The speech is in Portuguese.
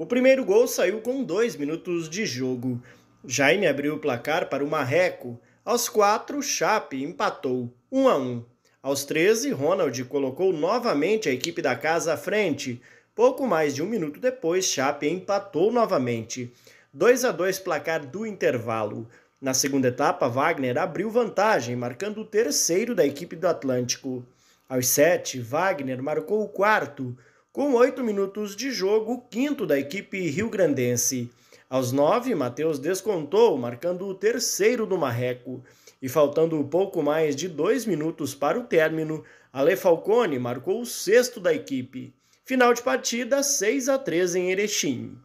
O primeiro gol saiu com dois minutos de jogo. Jaime abriu o placar para o Marreco. Aos quatro, Chape empatou, 1 a 1. Aos 13, Ronald colocou novamente a equipe da casa à frente. Pouco mais de um minuto depois, Chape empatou novamente. 2 a 2 placar do intervalo. Na segunda etapa, Wagner abriu vantagem, marcando o terceiro da equipe do Atlântico. Aos sete, Wagner marcou o quarto. Com oito minutos de jogo, o quinto da equipe rio-grandense. Aos nove, Matheus descontou, marcando o terceiro do Marreco. E faltando pouco mais de dois minutos para o término, Ale Falcone marcou o sexto da equipe. Final de partida 6 a 3 em Erechim.